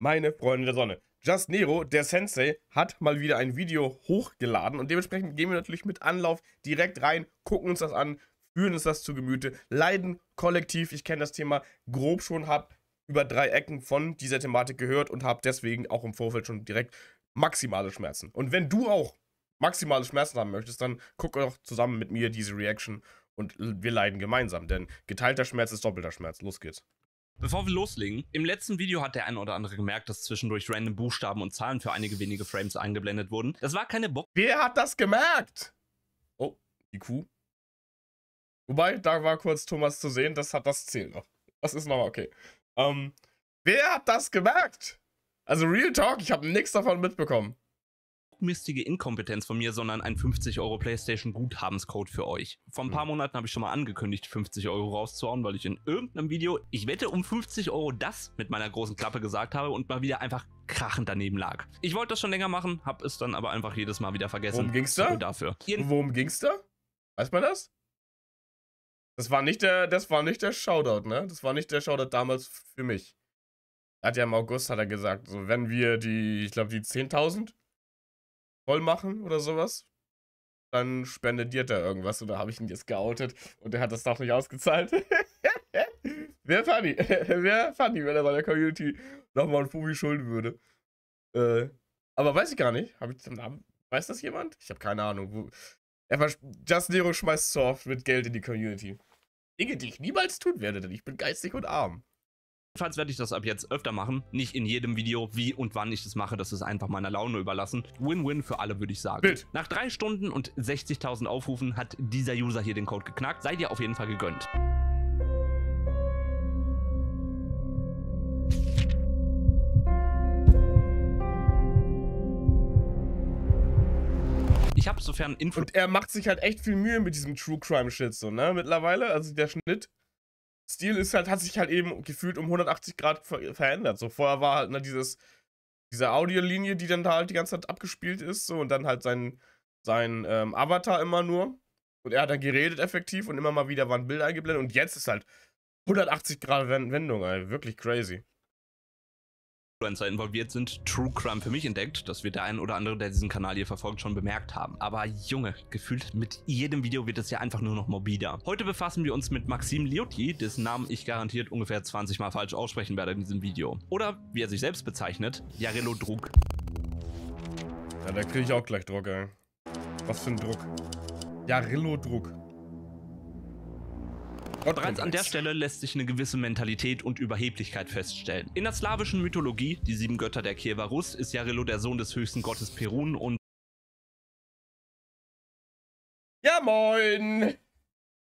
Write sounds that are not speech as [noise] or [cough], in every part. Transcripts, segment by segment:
Meine Freunde der Sonne. Just Nero, der Sensei, hat mal wieder ein Video hochgeladen und dementsprechend gehen wir natürlich mit Anlauf direkt rein, gucken uns das an, führen uns das zu Gemüte, leiden kollektiv. Ich kenne das Thema grob schon, habe über drei Ecken von dieser Thematik gehört und habe deswegen auch im Vorfeld schon direkt maximale Schmerzen. Und wenn du auch maximale Schmerzen haben möchtest, dann guck doch zusammen mit mir diese Reaction und wir leiden gemeinsam, denn geteilter Schmerz ist doppelter Schmerz. Los geht's. Bevor wir loslegen, im letzten Video hat der ein oder andere gemerkt, dass zwischendurch random Buchstaben und Zahlen für einige wenige Frames eingeblendet wurden. Das war keine Bock. Wer hat das gemerkt? Oh, die Kuh. Wobei, da war kurz Thomas zu sehen, das hat das Ziel noch. Das ist nochmal okay. Ähm, wer hat das gemerkt? Also Real Talk, ich habe nichts davon mitbekommen bockmistige Inkompetenz von mir, sondern ein 50 Euro PlayStation Guthabenscode für euch. Vor ein paar mhm. Monaten habe ich schon mal angekündigt, 50 Euro rauszuhauen, weil ich in irgendeinem Video, ich wette um 50 Euro das mit meiner großen Klappe gesagt habe und mal wieder einfach krachend daneben lag. Ich wollte das schon länger machen, habe es dann aber einfach jedes Mal wieder vergessen. Worum ging's da? Dafür. Worum ging's da? Weiß man das? Das war nicht der, das war nicht der Shoutout, ne? Das war nicht der Shoutout damals für mich. Hat ja im August hat er gesagt, so wenn wir die, ich glaube die 10.000 voll machen oder sowas, dann spendiert er irgendwas und da habe ich ihn jetzt geoutet und er hat das doch nicht ausgezahlt. [laughs] Wäre funny. [laughs] Wäre funny, wenn er seiner Community nochmal ein Fubi schulden würde. Äh, aber weiß ich gar nicht. Hab ich, weiß das jemand? Ich habe keine Ahnung. Just Nero schmeißt so oft mit Geld in die Community. Dinge, die ich niemals tun werde, denn ich bin geistig und arm. Jedenfalls werde ich das ab jetzt öfter machen. Nicht in jedem Video, wie und wann ich das mache. Das ist einfach meiner Laune überlassen. Win-Win für alle, würde ich sagen. Bild. Nach drei Stunden und 60.000 Aufrufen hat dieser User hier den Code geknackt. Seid ihr auf jeden Fall gegönnt. ich habe sofern Info. Und er macht sich halt echt viel Mühe mit diesem True Crime Shit so, ne? Mittlerweile, also der Schnitt. Stil ist halt, hat sich halt eben gefühlt um 180 Grad ver verändert. So vorher war halt ne, dieses, diese Audiolinie, die dann da halt die ganze Zeit abgespielt ist, so und dann halt sein, sein ähm, Avatar immer nur. Und er hat dann geredet effektiv und immer mal wieder waren Bilder eingeblendet und jetzt ist halt 180 Grad Wendung, ey. wirklich crazy. Influencer involviert sind, True Crime für mich entdeckt, das wird der ein oder andere, der diesen Kanal hier verfolgt, schon bemerkt haben. Aber Junge, gefühlt mit jedem Video wird es ja einfach nur noch morbider. Heute befassen wir uns mit Maxim Liotti, dessen Namen ich garantiert ungefähr 20 Mal falsch aussprechen werde in diesem Video. Oder, wie er sich selbst bezeichnet, Jarello Druck. Ja, da kriege ich auch gleich Druck, ey. Was für ein Druck. Jarillo Druck. Und bereits an der Stelle lässt sich eine gewisse Mentalität und Überheblichkeit feststellen. In der slawischen Mythologie, die sieben Götter der Kiewer Rus, ist Jarilo der Sohn des höchsten Gottes Perun und Ja moin!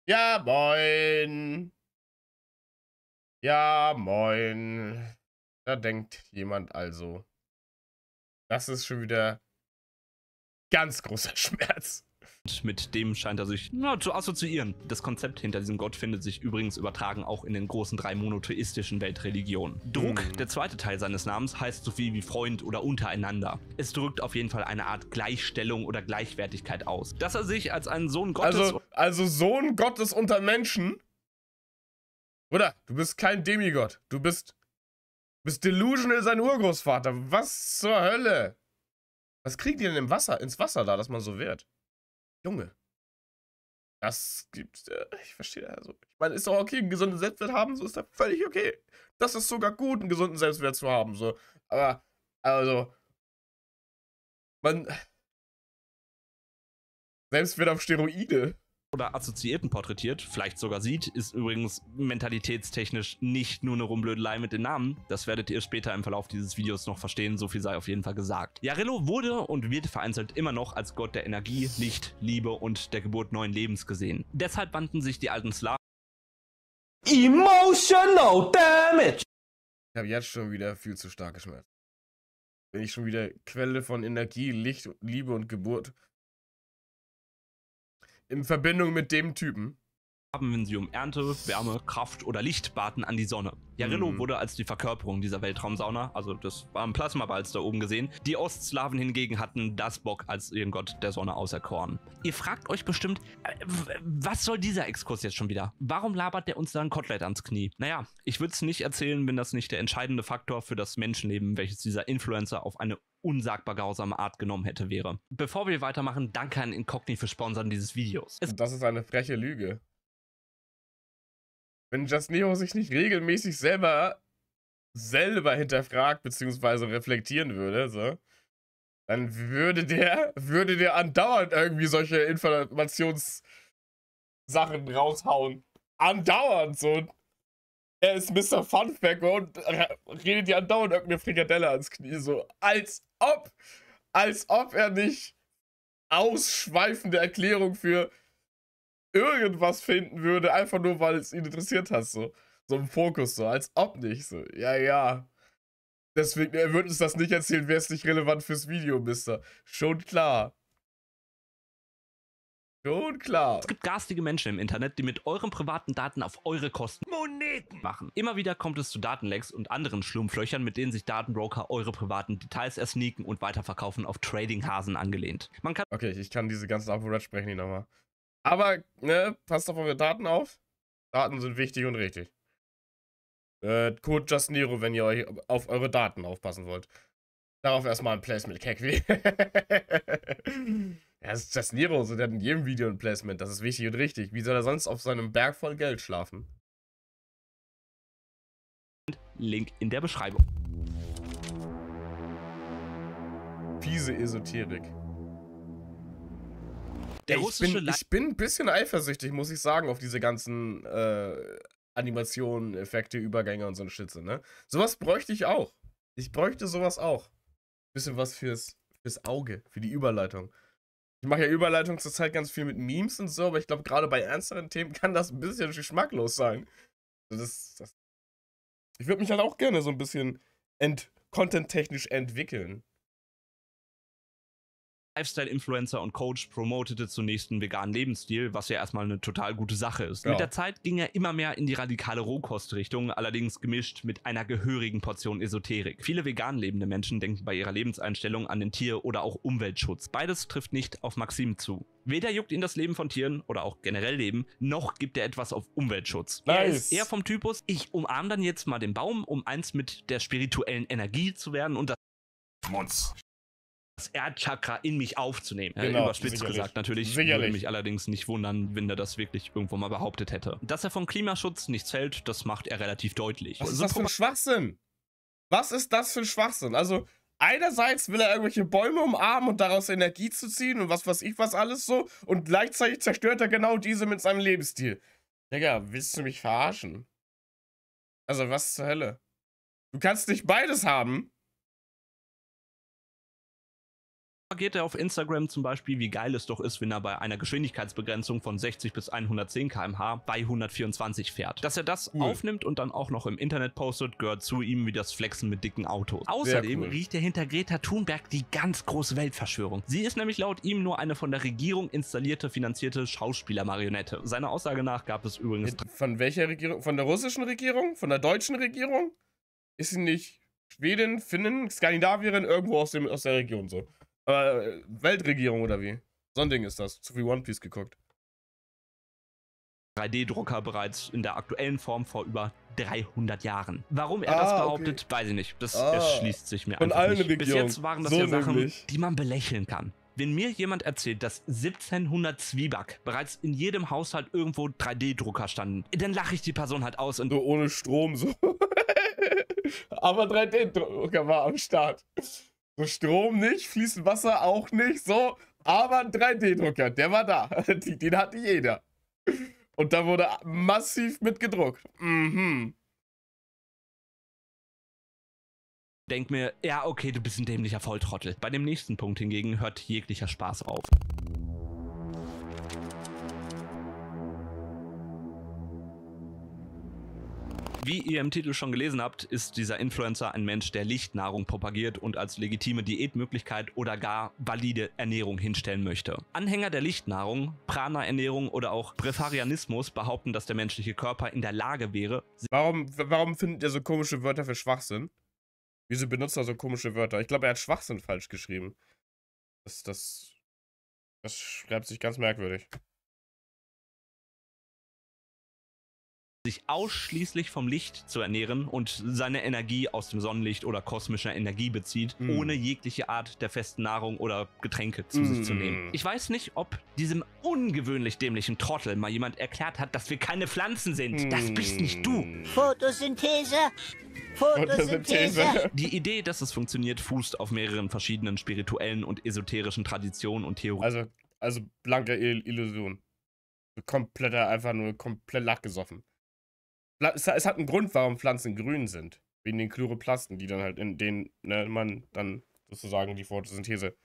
Ja moin! Ja moin! Da denkt jemand also. Das ist schon wieder ganz großer [laughs] Schmerz. Und mit dem scheint er sich ja, zu assoziieren. Das Konzept hinter diesem Gott findet sich übrigens übertragen auch in den großen drei monotheistischen Weltreligionen. Druck, mhm. der zweite Teil seines Namens, heißt so viel wie Freund oder untereinander. Es drückt auf jeden Fall eine Art Gleichstellung oder Gleichwertigkeit aus. Dass er sich als einen Sohn Gottes. Also, also Sohn Gottes unter Menschen? Oder du bist kein Demigott. Du bist. Du Bist delusional sein Urgroßvater. Was zur Hölle? Was kriegt ihr denn im Wasser, ins Wasser da, dass man so wird? Junge. Das gibt. Äh, ich verstehe. Also, ich meine, ist doch okay, einen gesunden Selbstwert haben, so ist das völlig okay. Das ist sogar gut, einen gesunden Selbstwert zu haben, so. Aber, also. Man. Selbstwert auf Steroide oder Assoziierten porträtiert, vielleicht sogar sieht, ist übrigens mentalitätstechnisch nicht nur eine Rumblödelei mit den Namen. Das werdet ihr später im Verlauf dieses Videos noch verstehen, so viel sei auf jeden Fall gesagt. Jarello wurde und wird vereinzelt immer noch als Gott der Energie, Licht, Liebe und der Geburt neuen Lebens gesehen. Deshalb wandten sich die alten Slaven Emotional Damage! Ich habe jetzt schon wieder viel zu starke Schmerzen. Bin ich schon wieder Quelle von Energie, Licht, Liebe und Geburt in Verbindung mit dem Typen haben, wenn sie um Ernte, Wärme, Kraft oder Licht baten an die Sonne. Jarilo mhm. wurde als die Verkörperung dieser Weltraumsauna, also das war ein Plasmabalz da oben gesehen. Die Ostslawen hingegen hatten das Bock als ihren Gott der Sonne auserkoren. Ihr fragt euch bestimmt, äh, was soll dieser Exkurs jetzt schon wieder? Warum labert der uns da ein Kotelett ans Knie? Naja, ich würde es nicht erzählen, wenn das nicht der entscheidende Faktor für das Menschenleben, welches dieser Influencer auf eine unsagbar grausame Art genommen hätte, wäre. Bevor wir weitermachen, danke an Incogni für Sponsoren dieses Videos. Es das ist eine freche Lüge. Wenn Just Neo sich nicht regelmäßig selber selber hinterfragt bzw. reflektieren würde, so, dann würde der, würde der andauernd irgendwie solche Informationssachen raushauen. Andauernd so. Er ist Mr. Funfact und redet dir andauernd irgendeine Frikadelle ans Knie. So, als ob, als ob er nicht ausschweifende Erklärung für irgendwas finden würde, einfach nur, weil es ihn interessiert hat, so. So im Fokus, so, als ob nicht, so. Ja, ja. Deswegen, er würde uns das nicht erzählen, wäre es nicht relevant fürs Video, Mister. Schon klar. Schon klar. Es gibt garstige Menschen im Internet, die mit euren privaten Daten auf eure Kosten Moneten machen. Immer wieder kommt es zu Datenlecks und anderen Schlumpflöchern, mit denen sich Datenbroker eure privaten Details ersneaken und weiterverkaufen auf Trading-Hasen angelehnt. Man kann. Okay, ich kann diese ganzen Abo-Red sprechen die nochmal. Aber, ne, passt auf eure Daten auf. Daten sind wichtig und richtig. Äh, Code JustNero, wenn ihr euch auf eure Daten aufpassen wollt. Darauf erstmal ein Placement, Kekwi. [laughs] ja, das ist JustNero, so der hat in jedem Video ein Placement. Das ist wichtig und richtig. Wie soll er sonst auf seinem Berg voll Geld schlafen? Link in der Beschreibung. Fiese Esoterik. Der russische ich, bin, ich bin ein bisschen eifersüchtig, muss ich sagen, auf diese ganzen äh, Animationen, Effekte, Übergänge und so eine Schitze, ne? Sowas bräuchte ich auch. Ich bräuchte sowas auch. Bisschen was fürs, fürs Auge, für die Überleitung. Ich mache ja Überleitung zurzeit ganz viel mit Memes und so, aber ich glaube, gerade bei ernsteren Themen kann das ein bisschen geschmacklos sein. Das, das ich würde mich halt auch gerne so ein bisschen ent content-technisch entwickeln. Lifestyle-Influencer und Coach promotete zunächst einen veganen Lebensstil, was ja erstmal eine total gute Sache ist. Ja. Mit der Zeit ging er immer mehr in die radikale Rohkostrichtung, allerdings gemischt mit einer gehörigen Portion Esoterik. Viele vegan lebende Menschen denken bei ihrer Lebenseinstellung an den Tier- oder auch Umweltschutz. Beides trifft nicht auf Maxim zu. Weder juckt ihn das Leben von Tieren oder auch generell Leben, noch gibt er etwas auf Umweltschutz. Nice. Er ist eher vom Typus, ich umarme dann jetzt mal den Baum, um eins mit der spirituellen Energie zu werden und das Schmutz das Erdchakra in mich aufzunehmen. Genau, überspitzt sicherlich. gesagt natürlich. Sicherlich. Würde mich allerdings nicht wundern, wenn er das wirklich irgendwo mal behauptet hätte. Dass er vom Klimaschutz nichts hält, das macht er relativ deutlich. Was ist das für ein Schwachsinn? Was ist das für ein Schwachsinn? Also, einerseits will er irgendwelche Bäume umarmen und daraus Energie zu ziehen und was weiß ich was alles so und gleichzeitig zerstört er genau diese mit seinem Lebensstil. Digga, willst du mich verarschen? Also, was zur Hölle? Du kannst nicht beides haben. geht er auf Instagram zum Beispiel, wie geil es doch ist, wenn er bei einer Geschwindigkeitsbegrenzung von 60 bis 110 km/h bei 124 fährt. Dass er das cool. aufnimmt und dann auch noch im Internet postet, gehört zu ihm wie das Flexen mit dicken Autos. Außerdem cool. riecht er hinter Greta Thunberg die ganz große Weltverschwörung. Sie ist nämlich laut ihm nur eine von der Regierung installierte, finanzierte Schauspielermarionette. Seiner Aussage nach gab es übrigens. Äh, von welcher Regierung? Von der russischen Regierung? Von der deutschen Regierung? Ist sie nicht Schweden, Finnen, Skandinavierin, irgendwo aus, dem, aus der Region so? Äh, Weltregierung oder wie? So ein Ding ist das. Zu viel One Piece geguckt. 3D-Drucker bereits in der aktuellen Form vor über 300 Jahren. Warum er ah, das behauptet, okay. weiß ich nicht. Das ah, erschließt sich mir einfach nicht. Region. Bis jetzt waren das so ja Sachen, nämlich. die man belächeln kann. Wenn mir jemand erzählt, dass 1700 Zwieback bereits in jedem Haushalt irgendwo 3D-Drucker standen, dann lache ich die Person halt aus und... So ohne Strom so. [laughs] Aber 3D-Drucker war am Start. So Strom nicht, fließend Wasser auch nicht, so. Aber ein 3D-Drucker, der war da. [laughs] Den, hatte jeder. Und da wurde massiv mitgedruckt. Mhm. Denk mir, ja, okay, du bist ein dämlicher Volltrottel. Bei dem nächsten Punkt hingegen hört jeglicher Spaß auf. Wie ihr im Titel schon gelesen habt, ist dieser Influencer ein Mensch, der Lichtnahrung propagiert und als legitime Diätmöglichkeit oder gar valide Ernährung hinstellen möchte. Anhänger der Lichtnahrung, Prana-Ernährung oder auch Präfarianismus behaupten, dass der menschliche Körper in der Lage wäre. Warum, warum findet ihr so komische Wörter für Schwachsinn? Wieso benutzt er so komische Wörter? Ich glaube, er hat Schwachsinn falsch geschrieben. Das, das, das schreibt sich ganz merkwürdig. sich ausschließlich vom Licht zu ernähren und seine Energie aus dem Sonnenlicht oder kosmischer Energie bezieht, mm. ohne jegliche Art der festen Nahrung oder Getränke zu mm. sich zu mhm. nehmen. Ich weiß nicht, ob diesem ungewöhnlich dämlichen Trottel mal jemand erklärt hat, dass wir keine Pflanzen sind. Mm. Das bist nicht du. Mhm. Photosynthese. Photosynthese. Die Idee, dass es funktioniert, fußt auf mehreren verschiedenen spirituellen und esoterischen Traditionen und Theorien. Also, also blanke Illusion. Kompletter, einfach nur komplett lachgesoffen es, es hat einen Grund, warum Pflanzen grün sind. Wegen den Chloroplasten, die dann halt in denen ne, man dann sozusagen die Photosynthese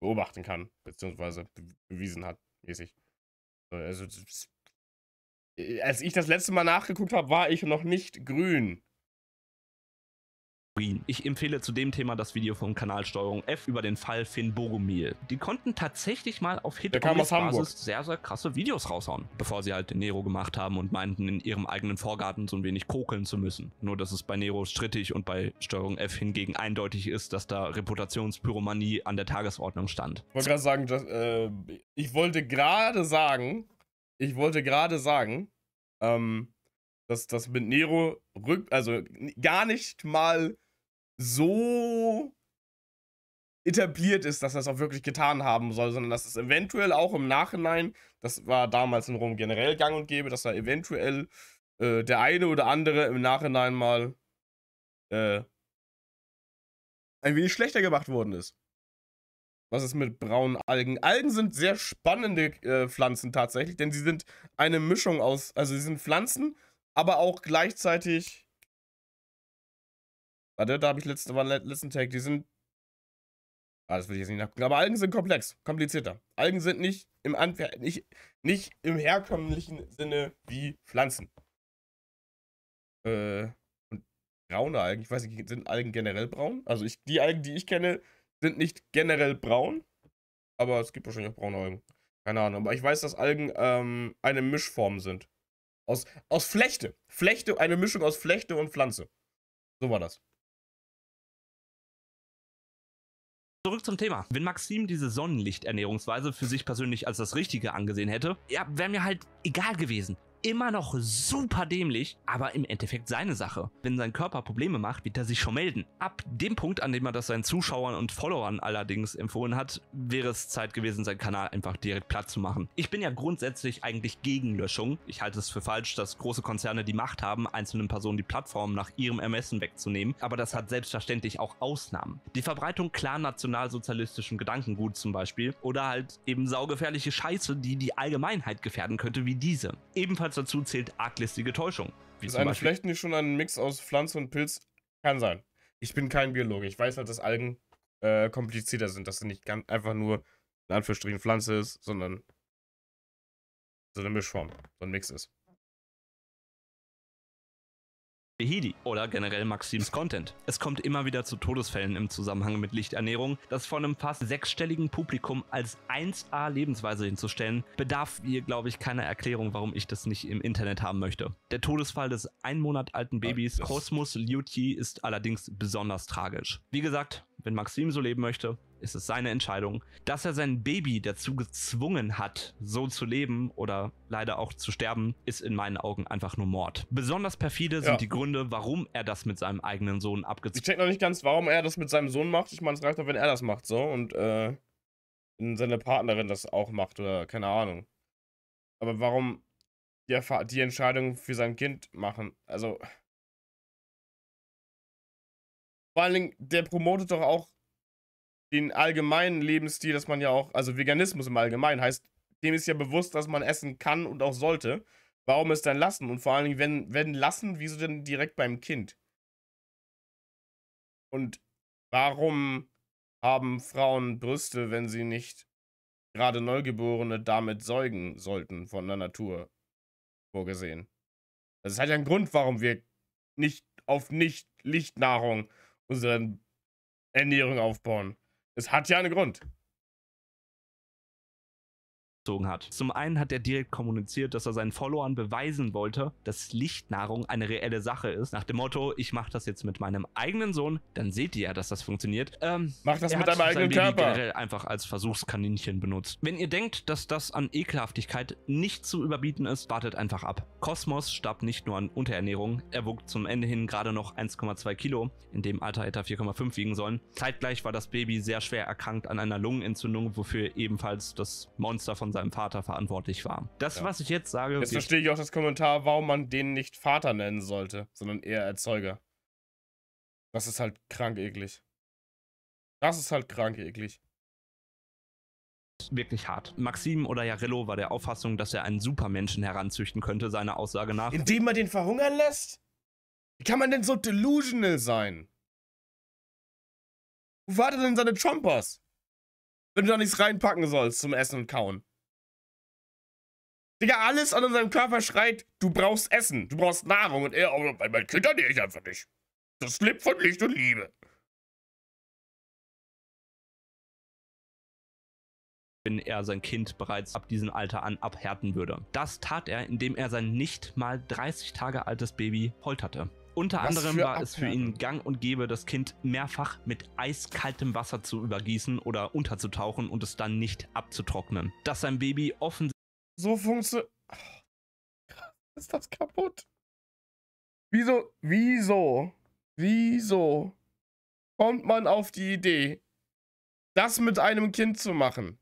beobachten kann, beziehungsweise bewiesen hat, mäßig. Also, äh, als ich das letzte Mal nachgeguckt habe, war ich noch nicht grün. Kategorien. Ich empfehle zu dem Thema das Video von Kanalsteuerung F über den Fall Finn Bogomil. Die konnten tatsächlich mal auf hit basis sehr, sehr krasse Videos raushauen, bevor sie halt Nero gemacht haben und meinten, in ihrem eigenen Vorgarten so ein wenig kokeln zu müssen. Nur, dass es bei Nero strittig und bei Steuerung F hingegen eindeutig ist, dass da Reputationspyromanie an der Tagesordnung stand. Ich wollte gerade sagen, dass, äh, ich wollte gerade sagen, ich wollte gerade sagen, ähm, dass das mit Nero rückt, also gar nicht mal so etabliert ist, dass er es auch wirklich getan haben soll, sondern dass es eventuell auch im Nachhinein, das war damals in Rom generell gang und gäbe, dass da eventuell äh, der eine oder andere im Nachhinein mal äh, ein wenig schlechter gemacht worden ist. Was ist mit braunen Algen? Algen sind sehr spannende äh, Pflanzen tatsächlich, denn sie sind eine Mischung aus, also sie sind Pflanzen, aber auch gleichzeitig Warte, da habe ich letzte, Mal letzten Take. Die sind. Ah, das will ich jetzt nicht nachgucken. Aber Algen sind komplex, komplizierter. Algen sind nicht im, Anver nicht, nicht im herkömmlichen Sinne wie Pflanzen. Äh, und braune Algen, ich weiß nicht, sind Algen generell braun? Also ich, die Algen, die ich kenne, sind nicht generell braun. Aber es gibt wahrscheinlich auch braune Algen. Keine Ahnung. Aber ich weiß, dass Algen ähm, eine Mischform sind. Aus, aus Flechte. Flechte, eine Mischung aus Flechte und Pflanze. So war das. zurück zum Thema. Wenn Maxim diese Sonnenlichternährungsweise für sich persönlich als das Richtige angesehen hätte, ja, wäre mir halt egal gewesen immer noch super dämlich, aber im Endeffekt seine Sache. Wenn sein Körper Probleme macht, wird er sich schon melden. Ab dem Punkt, an dem er das seinen Zuschauern und Followern allerdings empfohlen hat, wäre es Zeit gewesen, seinen Kanal einfach direkt platt zu machen. Ich bin ja grundsätzlich eigentlich gegen Löschung. Ich halte es für falsch, dass große Konzerne die Macht haben, einzelnen Personen die Plattform nach ihrem Ermessen wegzunehmen, aber das hat selbstverständlich auch Ausnahmen. Die Verbreitung klar nationalsozialistischen Gedankenguts zum Beispiel oder halt eben saugefährliche Scheiße, die die Allgemeinheit gefährden könnte, wie diese. Ebenfalls ebenfalls dazu zählt arglistige Täuschung. Wie ist eine vielleicht nicht schon ein Mix aus Pflanze und Pilz? Kann sein. Ich bin kein Biologe. Ich weiß halt, dass Algen äh, komplizierter sind, dass sie nicht ganz einfach nur in Anführungsstrichen Pflanze ist, sondern so eine Mischform, so ein Mix ist. Behidi oder generell Maxims Content. Es kommt immer wieder zu Todesfällen im Zusammenhang mit Lichternährung. Das von einem fast sechsstelligen Publikum als 1A Lebensweise hinzustellen, bedarf mir, glaube ich, keiner Erklärung, warum ich das nicht im Internet haben möchte. Der Todesfall des ein Monat alten Babys Cosmos ah, Liuti ist allerdings besonders tragisch. Wie gesagt, wenn Maxim so leben möchte, ist es seine Entscheidung. Dass er sein Baby dazu gezwungen hat, so zu leben oder leider auch zu sterben, ist in meinen Augen einfach nur Mord. Besonders perfide ja. sind die Gründe, warum er das mit seinem eigenen Sohn abgezogen hat. Ich check noch nicht ganz, warum er das mit seinem Sohn macht. Ich meine, es reicht doch, wenn er das macht, so. Und, äh, wenn seine Partnerin das auch macht oder keine Ahnung. Aber warum die, die Entscheidung für sein Kind machen? Also. Vor allen Dingen, der promotet doch auch den allgemeinen Lebensstil, dass man ja auch, also Veganismus im Allgemeinen heißt, dem ist ja bewusst, dass man essen kann und auch sollte. Warum es dann lassen? Und vor allen Dingen, wenn, wenn lassen, wieso denn direkt beim Kind? Und warum haben Frauen Brüste, wenn sie nicht gerade Neugeborene damit säugen sollten, von der Natur vorgesehen? Das ist halt ein Grund, warum wir nicht auf Nicht-Lichtnahrung unsere Ernährung aufbauen. Es hat ja einen Grund gezogen hat. Zum einen hat er direkt kommuniziert, dass er seinen Followern beweisen wollte, dass Lichtnahrung eine reelle Sache ist. Nach dem Motto, ich mache das jetzt mit meinem eigenen Sohn, dann seht ihr ja, dass das funktioniert. Ähm, mach das mit deinem eigenen Baby Körper. Generell einfach als Versuchskaninchen benutzt. Wenn ihr denkt, dass das an Ekelhaftigkeit nicht zu überbieten ist, wartet einfach ab. Kosmos starb nicht nur an Unterernährung, er wog zum Ende hin gerade noch 1,2 Kilo. In dem Alter hätte er 4,5 wiegen sollen. Zeitgleich war das Baby sehr schwer erkrankt an einer Lungenentzündung, wofür ebenfalls das Monster von seinem Vater verantwortlich war. Das, ja. was ich jetzt sage. Jetzt verstehe ich auch das Kommentar, warum man den nicht Vater nennen sollte, sondern eher Erzeuger. Das ist halt krank eklig. Das ist halt krank eklig wirklich hart. Maxim oder Jarello war der Auffassung, dass er einen Supermenschen heranzüchten könnte, seiner Aussage nach. Indem man den verhungern lässt? Wie kann man denn so delusional sein? Wo war denn seine Chompers? Wenn du da nichts reinpacken sollst zum Essen und Kauen. Digga, alles an unserem Körper schreit, du brauchst Essen, du brauchst Nahrung. Und er, oh, mein Kind ernähre ich einfach nicht. Das lebt von Licht und Liebe. wenn er sein Kind bereits ab diesem Alter an abhärten würde. Das tat er, indem er sein nicht mal 30 Tage altes Baby folterte. Unter Was anderem war abhärten? es für ihn gang und gäbe, das Kind mehrfach mit eiskaltem Wasser zu übergießen oder unterzutauchen und es dann nicht abzutrocknen. Dass sein Baby offensichtlich so funktioniert. Ist das kaputt? Wieso? Wieso? Wieso kommt man auf die Idee, das mit einem Kind zu machen?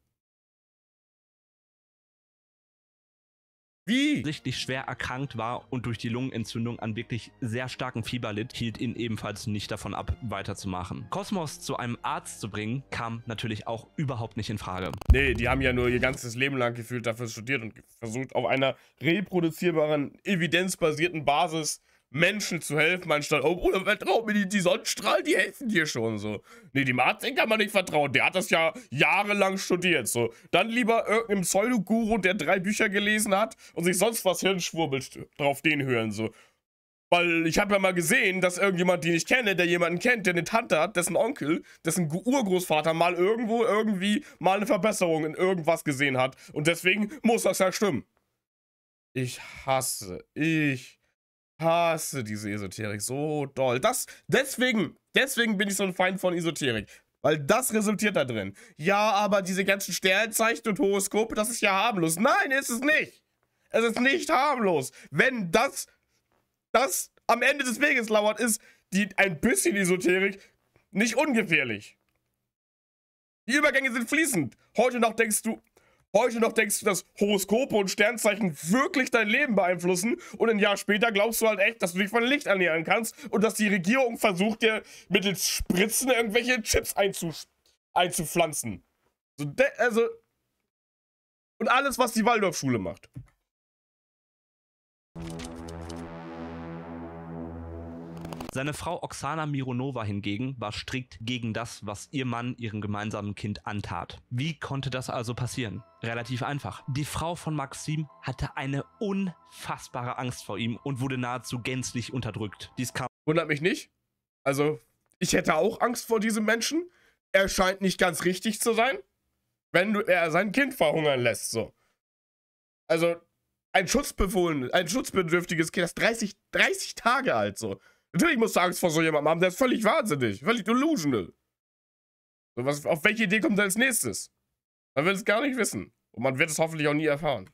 Wie? Sichtlich schwer erkrankt war und durch die Lungenentzündung an wirklich sehr starken Fieber litt, hielt ihn ebenfalls nicht davon ab, weiterzumachen. Kosmos zu einem Arzt zu bringen, kam natürlich auch überhaupt nicht in Frage. Nee, die haben ja nur ihr ganzes Leben lang gefühlt dafür studiert und versucht, auf einer reproduzierbaren, evidenzbasierten Basis Menschen zu helfen, anstatt, oh Bruder, vertrau mir, die, die Sonnenstrahlen, die helfen dir schon, so. Nee, dem Arzt kann man nicht vertrauen, der hat das ja jahrelang studiert, so. Dann lieber irgendeinem Pseudoguru, der drei Bücher gelesen hat und sich sonst was hirnschwurbelt, drauf den hören, so. Weil ich habe ja mal gesehen, dass irgendjemand, den ich kenne, der jemanden kennt, der eine Tante hat, dessen Onkel, dessen Urgroßvater mal irgendwo irgendwie mal eine Verbesserung in irgendwas gesehen hat. Und deswegen muss das ja stimmen. Ich hasse, ich hasse diese Esoterik so doll. Das, deswegen, deswegen bin ich so ein Feind von Esoterik. Weil das resultiert da drin. Ja, aber diese ganzen Sternzeichen und Horoskope, das ist ja harmlos. Nein, ist es nicht. Es ist nicht harmlos. Wenn das, das am Ende des Weges lauert, ist die ein bisschen Esoterik nicht ungefährlich. Die Übergänge sind fließend. Heute noch denkst du, heute noch denkst du, dass Horoskope und Sternzeichen wirklich dein Leben beeinflussen und ein Jahr später glaubst du halt echt, dass du dich von Licht ernähren kannst und dass die Regierung versucht, dir mittels Spritzen irgendwelche Chips einzupflanzen. So also, und alles, was die Waldorfschule macht. Seine Frau Oksana Mironova hingegen war strikt gegen das, was ihr Mann ihrem gemeinsamen Kind antat. Wie konnte das also passieren? Relativ einfach. Die Frau von Maxim hatte eine unfassbare Angst vor ihm und wurde nahezu gänzlich unterdrückt. Dies kam. Wundert mich nicht. Also, ich hätte auch Angst vor diesem Menschen. Er scheint nicht ganz richtig zu sein, wenn du, er sein Kind verhungern lässt, so. Also, ein Schutzbefohlen, ein schutzbedürftiges Kind, das 30, 30 Tage alt, so. Natürlich musst du Angst vor so jemandem haben, der ist völlig wahnsinnig, völlig delusional. So was, auf welche Idee kommt er als nächstes? Man will es gar nicht wissen. Und man wird es hoffentlich auch nie erfahren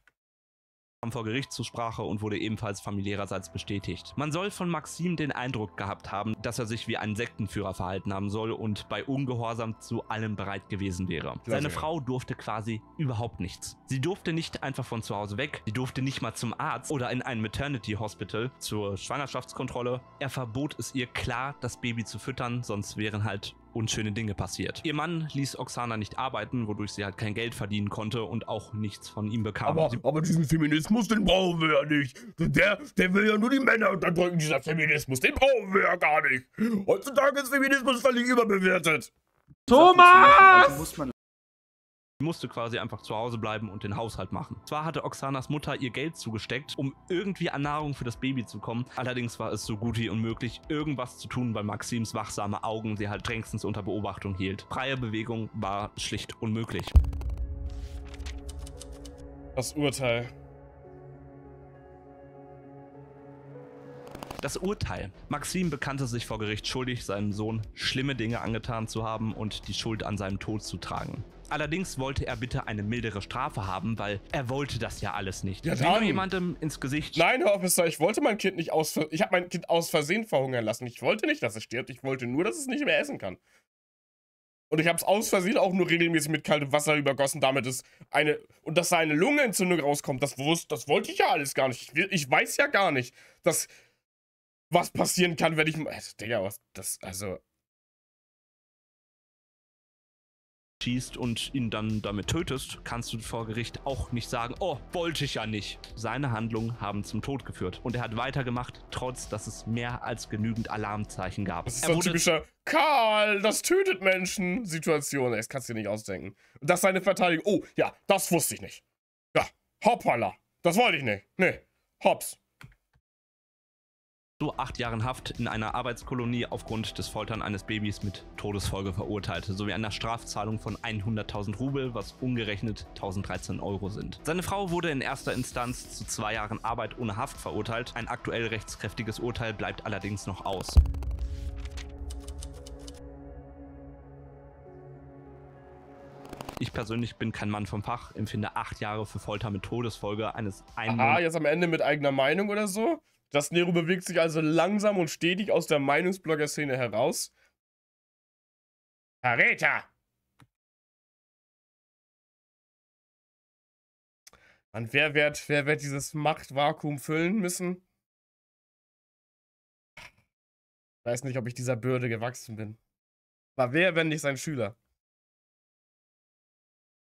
kam vor Gericht zur Sprache und wurde ebenfalls familiärerseits bestätigt. Man soll von Maxim den Eindruck gehabt haben, dass er sich wie ein Sektenführer verhalten haben soll und bei Ungehorsam zu allem bereit gewesen wäre. Seine Frau durfte quasi überhaupt nichts. Sie durfte nicht einfach von zu Hause weg, sie durfte nicht mal zum Arzt oder in ein Maternity Hospital zur Schwangerschaftskontrolle. Er verbot es ihr klar, das Baby zu füttern, sonst wären halt unschöne Dinge passiert. Ihr Mann ließ Oksana nicht arbeiten, wodurch sie halt kein Geld verdienen konnte und auch nichts von ihm bekam. Aber, aber diesen Feminismus, den brauchen wir ja nicht. Der, der will ja nur die Männer unterdrücken, dieser Feminismus. Den brauchen wir ja gar nicht. Heutzutage ist Feminismus völlig überbewertet. Thomas! Also muss man musste quasi einfach zu Hause bleiben und den Haushalt machen. Zwar hatte Oksanas Mutter ihr Geld zugesteckt, um irgendwie an Nahrung für das Baby zu kommen, allerdings war es so gut wie unmöglich, irgendwas zu tun, weil Maxims wachsame Augen sie halt drängstens unter Beobachtung hielt. Freie Bewegung war schlicht unmöglich. Das Urteil. Das Urteil. Maxim bekannte sich vor Gericht schuldig, seinem Sohn schlimme Dinge angetan zu haben und die Schuld an seinem Tod zu tragen. Allerdings wollte er bitte eine mildere Strafe haben, weil er wollte das ja alles nicht. Ja, Wenn du jemandem ins Gesicht... Nein, Herr Officer, ich wollte mein Kind nicht aus... Ich habe mein Kind aus Versehen verhungern lassen. Ich wollte nicht, dass es stirbt. Ich wollte nur, dass es nicht mehr essen kann. Und ich habe es aus Versehen auch nur regelmäßig mit kaltem Wasser übergossen, damit es eine. Und dass seine Lungenentzündung rauskommt, das, wusste, das wollte ich ja alles gar nicht. Ich, ich weiß ja gar nicht, dass. Was passieren kann, wenn ich. Also, Digga, was. Das. Also. schießt und ihn dann damit tötest, kannst du vor Gericht auch nicht sagen, oh, wollte ich ja nicht. Seine Handlungen haben zum Tod geführt. Und er hat weitergemacht, trotz dass es mehr als genügend Alarmzeichen gab. Das ist so ein typischer Karl, das tötet Menschen Situation. Das kannst du dir nicht ausdenken. Das ist seine Verteidigung. Oh, ja, das wusste ich nicht. Ja, hoppala. Das wollte ich nicht. Nee, hops zu acht Jahren Haft in einer Arbeitskolonie aufgrund des Foltern eines Babys mit Todesfolge verurteilt, sowie einer Strafzahlung von 100.000 Rubel, was umgerechnet 1013 Euro sind. Seine Frau wurde in erster Instanz zu zwei Jahren Arbeit ohne Haft verurteilt. Ein aktuell rechtskräftiges Urteil bleibt allerdings noch aus. Ich persönlich bin kein Mann vom Fach, empfinde acht Jahre für Folter mit Todesfolge eines einen. Ah, jetzt am Ende mit eigener Meinung oder so? Das Nero bewegt sich also langsam und stetig aus der Meinungsblogger-Szene heraus. Verräter! Und wer wird, wer wird dieses Machtvakuum füllen müssen? Ich weiß nicht, ob ich dieser Bürde gewachsen bin. Aber wer, wenn nicht sein Schüler?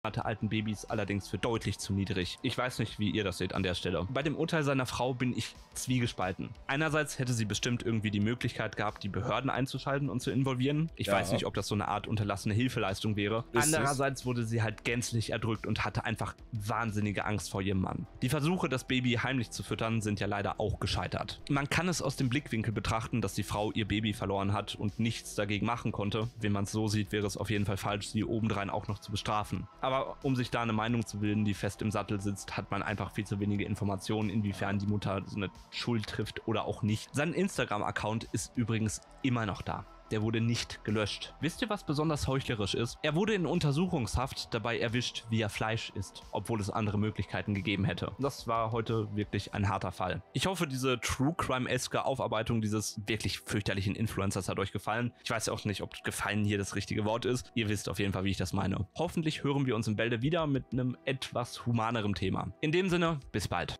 alten Babys allerdings für deutlich zu niedrig. Ich weiß nicht, wie ihr das seht an der Stelle. Bei dem Urteil seiner Frau bin ich zwiegespalten. Einerseits hätte sie bestimmt irgendwie die Möglichkeit gehabt, die Behörden einzuschalten und zu involvieren. Ich ja. weiß nicht, ob das so eine Art unterlassene Hilfeleistung wäre. Ist Andererseits es? wurde sie halt gänzlich erdrückt und hatte einfach wahnsinnige Angst vor ihrem Mann. Die Versuche, das Baby heimlich zu füttern, sind ja leider auch gescheitert. Man kann es aus dem Blickwinkel betrachten, dass die Frau ihr Baby verloren hat und nichts dagegen machen konnte. Wenn man es so sieht, wäre es auf jeden Fall falsch, sie obendrein auch noch zu bestrafen. Aber aber um sich da eine Meinung zu bilden, die fest im Sattel sitzt, hat man einfach viel zu wenige Informationen, inwiefern die Mutter so eine Schuld trifft oder auch nicht. Sein Instagram-Account ist übrigens immer noch da. Der wurde nicht gelöscht. Wisst ihr, was besonders heuchlerisch ist? Er wurde in Untersuchungshaft dabei erwischt, wie er Fleisch isst, obwohl es andere Möglichkeiten gegeben hätte. Das war heute wirklich ein harter Fall. Ich hoffe, diese True Crime-eske Aufarbeitung dieses wirklich fürchterlichen Influencers hat euch gefallen. Ich weiß auch nicht, ob gefallen hier das richtige Wort ist. Ihr wisst auf jeden Fall, wie ich das meine. Hoffentlich hören wir uns in Bälde wieder mit einem etwas humanerem Thema. In dem Sinne, bis bald.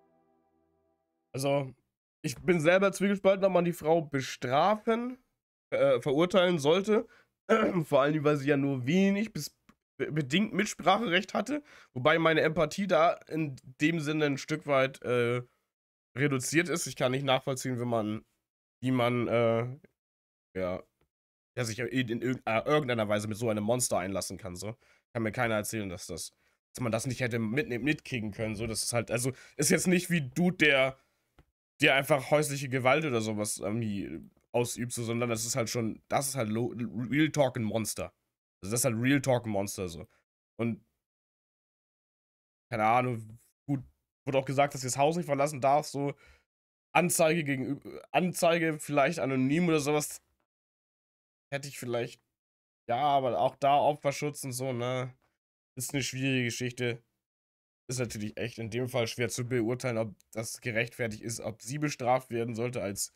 Also, ich bin selber zwiegespalten, ob man die Frau bestrafen äh, verurteilen sollte. [clears throat] Vor allem, weil sie ja nur wenig bis bedingt Mitspracherecht hatte. Wobei meine Empathie da in dem Sinne ein Stück weit äh, reduziert ist. Ich kann nicht nachvollziehen, wie man jemanden, äh, ja, der sich in äh, irgendeiner Weise mit so einem Monster einlassen kann. So. Kann mir keiner erzählen, dass das, dass man das nicht hätte mitnehmen, mitkriegen können. So, das ist halt, also, ist jetzt nicht wie Dude, der, der einfach häusliche Gewalt oder sowas irgendwie ausübst, sondern das ist halt schon, das ist halt Real Talk ein Monster. Also das ist halt Real Talk ein Monster so. Und keine Ahnung, gut, wurde auch gesagt, dass du das Haus nicht verlassen darfst, so Anzeige gegenüber, Anzeige vielleicht anonym oder sowas, hätte ich vielleicht, ja, aber auch da Opferschutz und so, ne, ist eine schwierige Geschichte. Ist natürlich echt in dem Fall schwer zu beurteilen, ob das gerechtfertigt ist, ob sie bestraft werden sollte als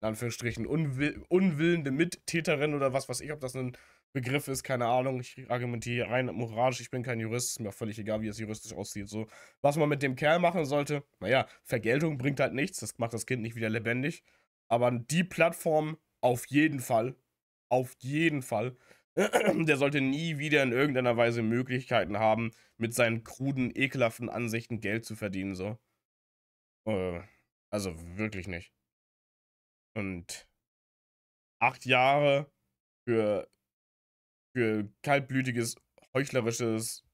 in Anführungsstrichen, unwill unwillende Mittäterin oder was weiß ich, ob das ein Begriff ist, keine Ahnung. Ich argumentiere rein moralisch, ich bin kein Jurist, ist mir auch völlig egal, wie es juristisch aussieht. So, was man mit dem Kerl machen sollte, naja, Vergeltung bringt halt nichts, das macht das Kind nicht wieder lebendig. Aber die Plattform auf jeden Fall, auf jeden Fall, [clears throat] der sollte nie wieder in irgendeiner Weise Möglichkeiten haben, mit seinen kruden, ekelhaften Ansichten Geld zu verdienen, so. Äh, also wirklich nicht. Und acht Jahre für, für kaltblütiges, heuchlerisches,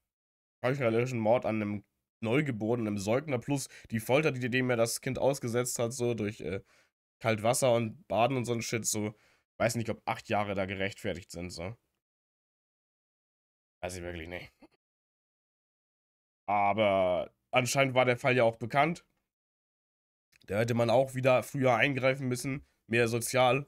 heuchlerischen Mord an einem Neugeborenen, einem Säugner, plus die Folter, die dem er das Kind ausgesetzt hat, so durch äh, Kaltwasser und Baden und so ein Shit, so, weiß nicht, ob acht Jahre da gerechtfertigt sind, so. Weiß ich wirklich nicht. Aber anscheinend war der Fall ja auch bekannt. Da hätte man auch wieder früher eingreifen müssen mehr sozial.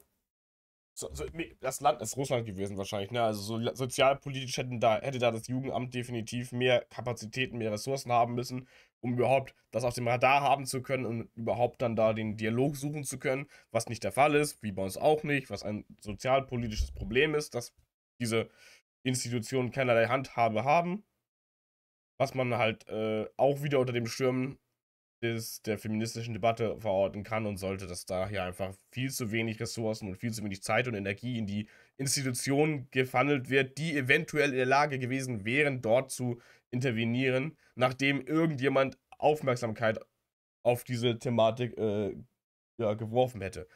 So, so, das Land ist Russland gewesen wahrscheinlich, ne? Also so, sozialpolitisch hätten da, hätte da das Jugendamt definitiv mehr Kapazitäten, mehr Ressourcen haben müssen, um überhaupt das auf dem Radar haben zu können und überhaupt dann da den Dialog suchen zu können, was nicht der Fall ist, wie bei uns auch nicht, was ein sozialpolitisches Problem ist, dass diese Institutionen keinerlei Handhabe haben. Was man halt äh, auch wieder unter dem Stürmen des, der feministischen Debatte verorten kann und sollte, dass da hier einfach viel zu wenig Ressourcen und viel zu wenig Zeit und Energie in die Institutionen gefandelt wird, die eventuell in der Lage gewesen wären, dort zu intervenieren, nachdem irgendjemand Aufmerksamkeit auf diese Thematik äh, ja, geworfen hätte.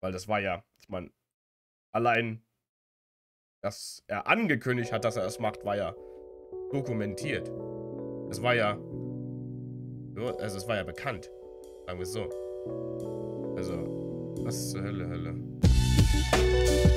Weil das war ja, ich meine, allein, dass er angekündigt hat, dass er es macht, war ja dokumentiert. Es war ja nur, also es war ja bekannt. Sagen wir es so. Also, was zur Hölle, Hölle?